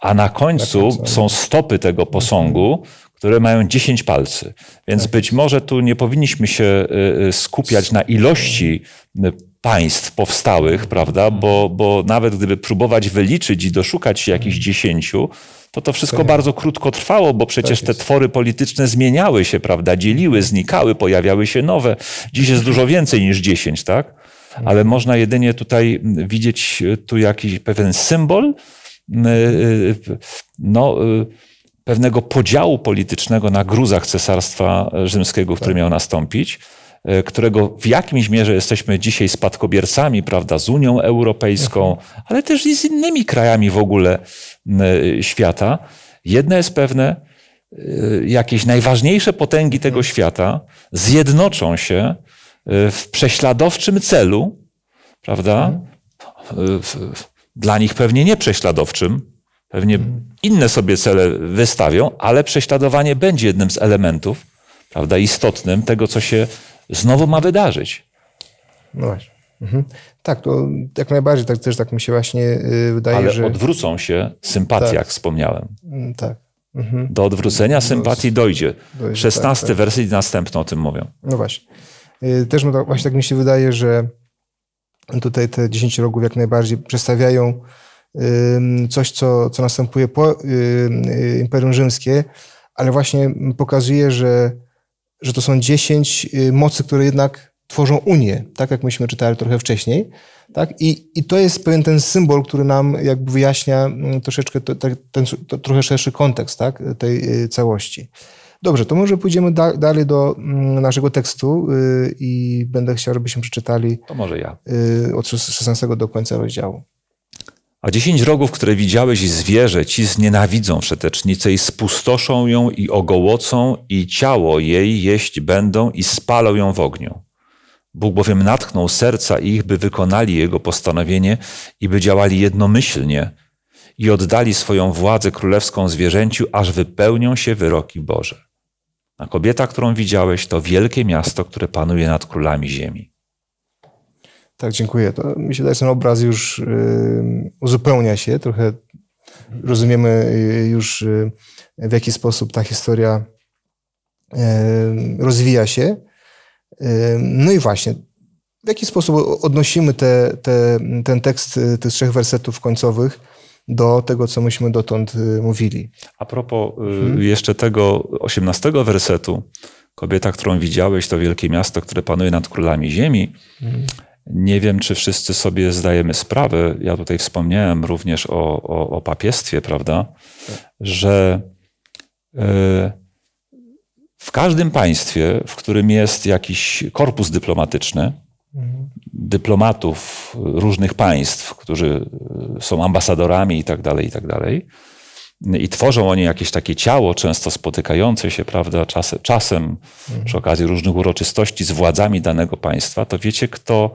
a na końcu tak, tak, tak. są stopy tego posągu, które mają 10 palcy. Więc być może tu nie powinniśmy się y, y, skupiać na ilości y, państw powstałych, prawda, bo, bo nawet gdyby próbować wyliczyć i doszukać się jakichś 10, mm. to to wszystko bardzo krótko trwało, bo przecież te twory polityczne zmieniały się, prawda? Dzieliły, znikały, pojawiały się nowe. Dziś jest dużo więcej niż dziesięć, tak? ale można jedynie tutaj mm, widzieć y, tu jakiś pewien symbol mm, y, y, no, pewnego podziału politycznego na gruzach Cesarstwa Rzymskiego, który tak. miał nastąpić którego w jakimś mierze jesteśmy dzisiaj spadkobiercami, prawda, z Unią Europejską, mhm. ale też i z innymi krajami w ogóle mm, świata. Jedno jest pewne, jakieś najważniejsze potęgi tego mhm. świata zjednoczą się Y, w prześladowczym celu, prawda? Mhm. Y, dla nich pewnie nie prześladowczym, pewnie mhm. inne sobie cele wystawią, ale prześladowanie będzie jednym z elementów, prawda, istotnym tego, co się znowu ma wydarzyć. No właśnie. Mhm. Tak, to jak najbardziej, tak, też tak mi się właśnie y, wydaje, ale że... odwrócą się sympatii, tak. jak wspomniałem. Mm, tak. Mhm. Do odwrócenia no, sympatii dojdzie. dojdzie 16 tak, tak. następne o tym mówią. No właśnie. Y, też no właśnie tak mi się wydaje, że tutaj te 10 rogów jak najbardziej przedstawiają coś, co, co następuje po y, Imperium Rzymskie, ale właśnie pokazuje, że, że to są 10 y, mocy, które jednak tworzą Unię, tak jak myśmy czytali trochę wcześniej. Tak? I, I to jest pewien ten symbol, który nam jakby wyjaśnia mm, troszeczkę to, tak, ten, to, trochę szerszy kontekst tak? tej całości. Dobrze, to może pójdziemy da dalej do mm, naszego tekstu yy, i będę chciał, żebyśmy przeczytali. To może ja. Yy, od 16 do końca rozdziału. A dziesięć rogów, które widziałeś i zwierzę, ci znienawidzą wszetecznicę i spustoszą ją i ogołocą i ciało jej jeść będą i spalą ją w ogniu. Bóg bowiem natknął serca ich, by wykonali Jego postanowienie i by działali jednomyślnie i oddali swoją władzę królewską zwierzęciu, aż wypełnią się wyroki Boże. A kobieta, którą widziałeś, to wielkie miasto, które panuje nad królami ziemi. Tak, dziękuję. To mi się wydaje, że ten obraz już y, uzupełnia się. Trochę rozumiemy y, już, y, w jaki sposób ta historia rozwija się. no i właśnie, w jaki sposób odnosimy te, te, ten tekst tych trzech wersetów końcowych do tego, co myśmy dotąd y, mówili. A propos y, mhm. jeszcze tego osiemnastego wersetu, kobieta, którą widziałeś, to wielkie miasto, które panuje nad królami ziemi. Mhm. Nie wiem, czy wszyscy sobie zdajemy sprawę, ja tutaj wspomniałem również o, o, o papiestwie, prawda, tak. że y, w każdym państwie, w którym jest jakiś korpus dyplomatyczny, dyplomatów różnych państw, którzy e, są ambasadorami i tak dalej, i tak dalej. I tworzą oni jakieś takie ciało, często spotykające się, prawda, czasem, czasem mhm. przy okazji różnych uroczystości z władzami danego państwa, to wiecie, kto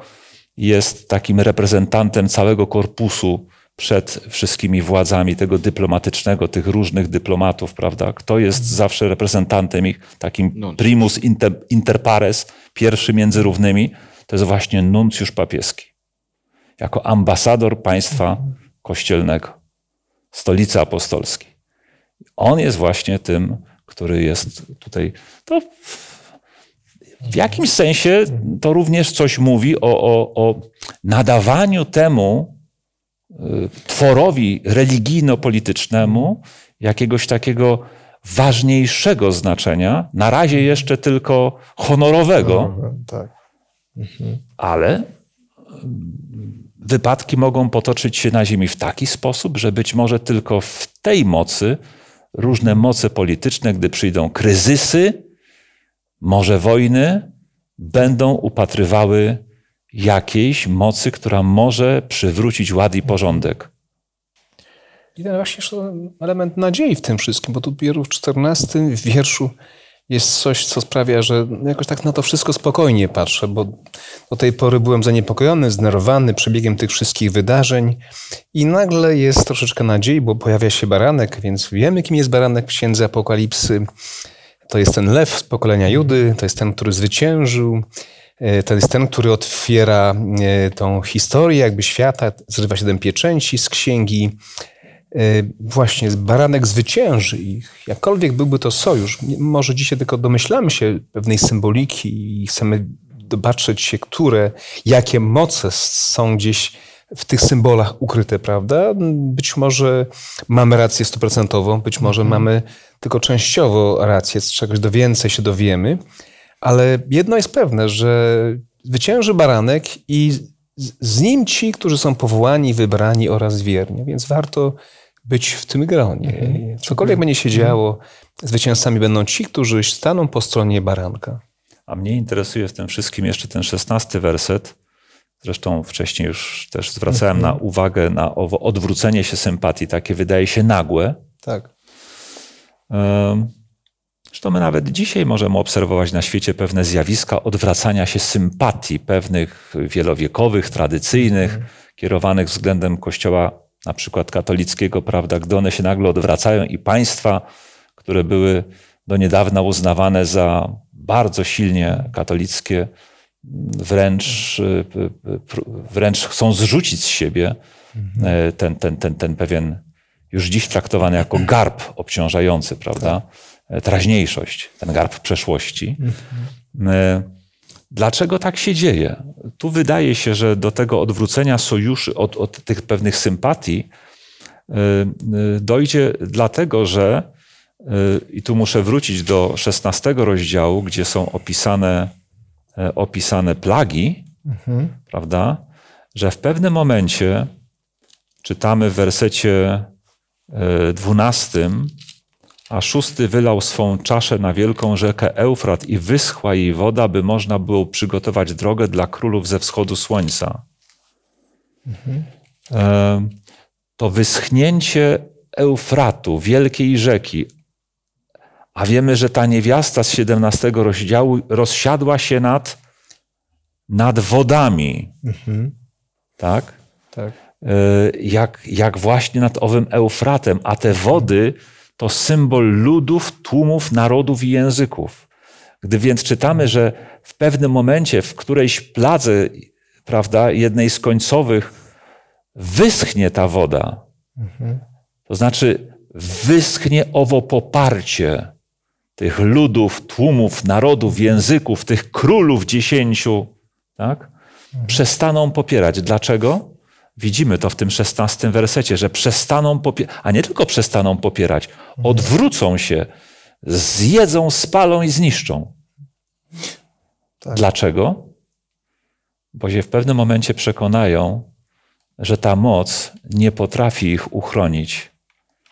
jest takim reprezentantem całego korpusu przed wszystkimi władzami tego dyplomatycznego, tych różnych dyplomatów, prawda? Kto jest mhm. zawsze reprezentantem ich, takim no, no. primus inter, inter pares, pierwszy między równymi? to jest właśnie nuncjusz papieski. Jako ambasador państwa kościelnego, stolicy apostolskiej. On jest właśnie tym, który jest tutaj. To w jakimś sensie to również coś mówi o, o, o nadawaniu temu y, tworowi religijno-politycznemu jakiegoś takiego ważniejszego znaczenia, na razie jeszcze tylko honorowego, tak. Mhm. Ale wypadki mogą potoczyć się na Ziemi w taki sposób, że być może tylko w tej mocy różne moce polityczne, gdy przyjdą kryzysy, może wojny, będą upatrywały jakiejś mocy, która może przywrócić ład i porządek. I ten właśnie element nadziei w tym wszystkim, bo tu Pierów XIV w wierszu jest coś, co sprawia, że jakoś tak na to wszystko spokojnie patrzę, bo do tej pory byłem zaniepokojony, znerwowany przebiegiem tych wszystkich wydarzeń i nagle jest troszeczkę nadziei, bo pojawia się baranek, więc wiemy, kim jest baranek w Księdze Apokalipsy. To jest ten lew z pokolenia Judy, to jest ten, który zwyciężył, e, to jest ten, który otwiera e, tą historię jakby świata, zrywa siedem pieczęci z księgi, Y, właśnie baranek zwycięży ich, jakkolwiek byłby to sojusz, może dzisiaj tylko domyślamy się pewnej symboliki i chcemy dopatrzeć się, które, jakie moce są gdzieś w tych symbolach ukryte, prawda? Być może mamy rację stuprocentową, być może mhm. mamy tylko częściowo rację, z czegoś do więcej się dowiemy, ale jedno jest pewne, że zwycięży baranek i z nim ci, którzy są powołani, wybrani oraz wierni. Więc warto być w tym gronie. Mhm. Cokolwiek będzie się mhm. działo, zwycięzcami będą ci, którzy staną po stronie baranka. A mnie interesuje w tym wszystkim jeszcze ten szesnasty werset. Zresztą wcześniej już też zwracałem mhm. na uwagę na odwrócenie się sympatii, takie wydaje się nagłe. Tak. Zresztą my nawet dzisiaj możemy obserwować na świecie pewne zjawiska odwracania się sympatii pewnych wielowiekowych, tradycyjnych, mm. kierowanych względem kościoła na przykład katolickiego, prawda, gdy one się nagle odwracają i państwa, które były do niedawna uznawane za bardzo silnie katolickie, wręcz, wręcz chcą zrzucić z siebie mhm. e, ten, ten, ten, ten pewien już dziś traktowany jako garb obciążający, prawda? Tak E, teraźniejszość, ten garb przeszłości. E, dlaczego tak się dzieje? Tu wydaje się, że do tego odwrócenia sojuszy od, od tych pewnych sympatii e, dojdzie dlatego, że i tu muszę wrócić do szesnastego rozdziału, gdzie są opisane, opisane plagi, mhm. prawda? Że w pewnym momencie czytamy w wersecie dwunastym, a szósty wylał swą czaszę na wielką rzekę Eufrat i wyschła jej woda, by można było przygotować drogę dla królów ze wschodu słońca. Mhm. to wyschnięcie Eufratu, wielkiej rzeki, a wiemy, że ta niewiasta z 17 rozdziału rozsiadła się nad, nad wodami. Mhm. Tak? Tak. E, jak, jak właśnie nad owym Eufratem, a te wody. Mhm to symbol ludów, tłumów, narodów i języków. Gdy więc czytamy, że w pewnym momencie, w którejś pladze, prawda, jednej z końcowych, wyschnie ta woda, mhm. to znaczy wyschnie owo poparcie tych ludów, tłumów, narodów, języków, tych królów dziesięciu, tak? Mhm. Przestaną popierać. Dlaczego? Widzimy to w tym szesnastym wersecie, że przestaną popierać, a nie tylko przestaną popierać, odwrócą się, zjedzą, spalą i zniszczą. Tak. Dlaczego? Bo się w pewnym momencie przekonają, że ta moc nie potrafi ich uchronić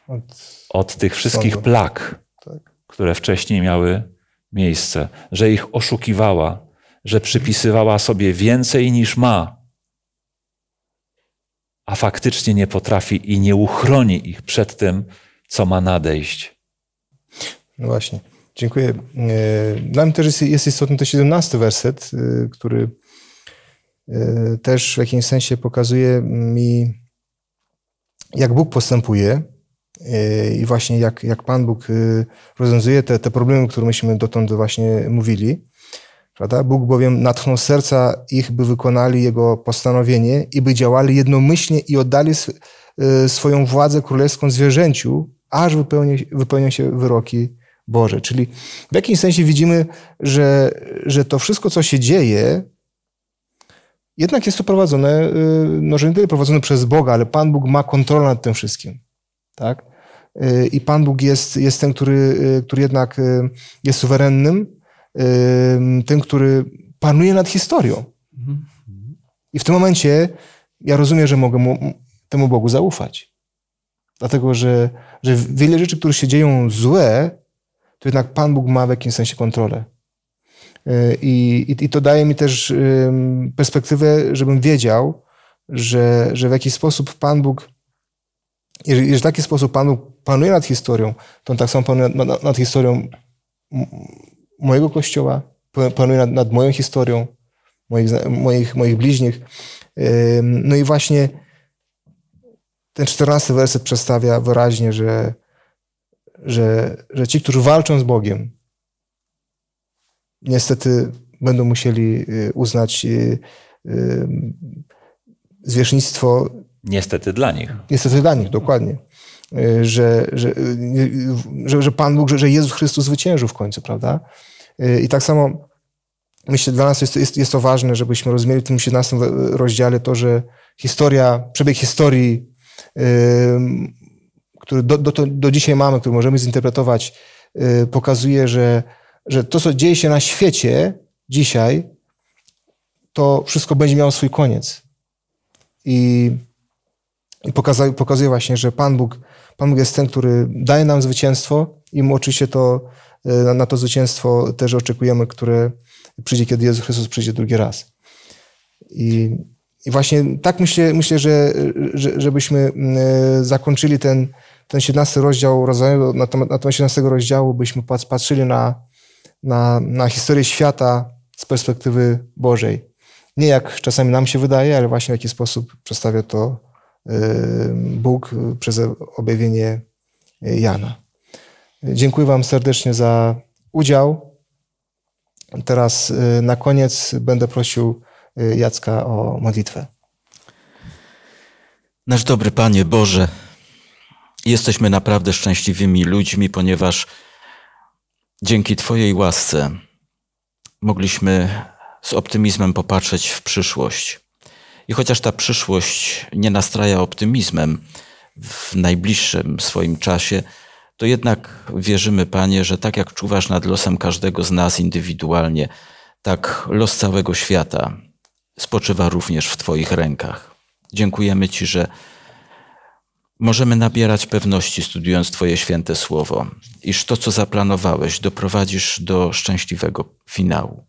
od, od tych wszystkich sądu. plag, tak. które wcześniej miały miejsce, że ich oszukiwała, że przypisywała sobie więcej niż ma, a faktycznie nie potrafi i nie uchroni ich przed tym, co ma nadejść. No właśnie. Dziękuję. Dla mnie no, też jest, jest istotny ten 17 werset, e, który e, też w jakimś sensie pokazuje mi, jak Bóg postępuje e, i właśnie jak, jak Pan Bóg rozwiązuje te, te problemy, które myśmy dotąd właśnie mówili. Prawda? Bóg bowiem natchnął serca ich, by wykonali Jego postanowienie i by działali jednomyślnie i oddali Y, swoją władzę królewską zwierzęciu, aż wypełnią, się wyroki Boże. Czyli w jakimś sensie widzimy, że, że to wszystko, co się dzieje, jednak jest to prowadzone, y, no, że nie tyle prowadzone przez Boga, ale Pan Bóg ma kontrolę nad tym wszystkim. Tak? Y, I Pan Bóg jest, jest ten, który, który jednak jest suwerennym, ten, który panuje nad historią. Mhm. I w tym momencie ja rozumiem, że mogę temu Bogu zaufać. Dlatego, że, że wiele rzeczy, które się dzieją złe, to jednak Pan Bóg ma w jakimś sensie kontrolę. Y, I, i, i to daje mi też perspektywę, żebym wiedział, że, że w jakiś sposób Pan Bóg, jeżeli, jeżeli w taki sposób Pan Bóg panuje nad historią, to on tak samo panuje nad, nad historią mojego kościoła, panuje nad, nad moją historią, moich, moich, moich bliźnich. No i właśnie ten czternasty werset przedstawia wyraźnie, że, że, że ci, którzy walczą z Bogiem, niestety będą musieli y, uznać y, y, zwierzchnictwo. Niestety dla nich. Niestety dla nich, dokładnie. Że, że, że, Pan Bóg, że, że Jezus Chrystus zwyciężył w końcu, prawda? I tak samo myślę, dla nas jest, jest, jest to ważne, żebyśmy rozumieli w tym 17 rozdziale to, że historia, przebieg historii który do, do, do dzisiaj mamy, który możemy zinterpretować, y, pokazuje, że, że to, co dzieje się na świecie dzisiaj, to wszystko będzie miało swój koniec. I, i pokazuje, pokazuje właśnie, że Pan Bóg, Pan Bóg jest ten, który daje nam zwycięstwo i my oczywiście to, y, na to zwycięstwo też oczekujemy, które przyjdzie, kiedy Jezus Chrystus przyjdzie drugi raz. I i właśnie tak myślę, myślę że, że żebyśmy e, zakończyli ten, ten 17 rozdział rodzaju, na temat 17 rozdziału, byśmy patrzyli na, na, na historię świata z perspektywy Bożej. Nie jak czasami nam się wydaje, ale właśnie w jaki sposób przedstawia to e, Bóg przez objawienie Jana. Dziękuję Wam serdecznie za udział. Teraz e, na koniec będę prosił Y, Jacka o modlitwę. Nasz dobry Panie Boże, jesteśmy naprawdę szczęśliwymi ludźmi, ponieważ dzięki Twojej łasce mogliśmy z optymizmem popatrzeć w przyszłość. I chociaż ta przyszłość nie nastraja optymizmem w najbliższym swoim czasie, to jednak wierzymy, Panie, że tak jak czuwasz nad losem każdego z nas indywidualnie, tak los całego świata spoczywa również w Twoich rękach. Dziękujemy Ci, że możemy nabierać pewności, studiując Twoje święte słowo, iż to, co zaplanowałeś, doprowadzisz do szczęśliwego finału.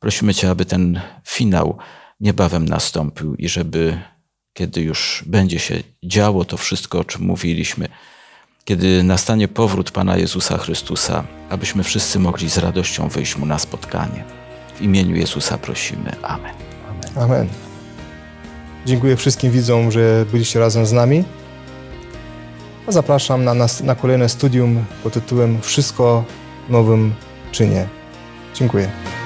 Prosimy Cię, aby ten finał niebawem nastąpił i żeby, kiedy już będzie się działo to wszystko, o czym mówiliśmy, kiedy nastanie powrót Pana Jezusa Chrystusa, abyśmy wszyscy mogli z radością wyjść Mu na spotkanie. W imieniu Jezusa prosimy. Amen. Amen. Amen. Dziękuję wszystkim widzom, że byliście razem z nami. A zapraszam na, nas, na kolejne studium pod tytułem Wszystko nowym czynie. Dziękuję.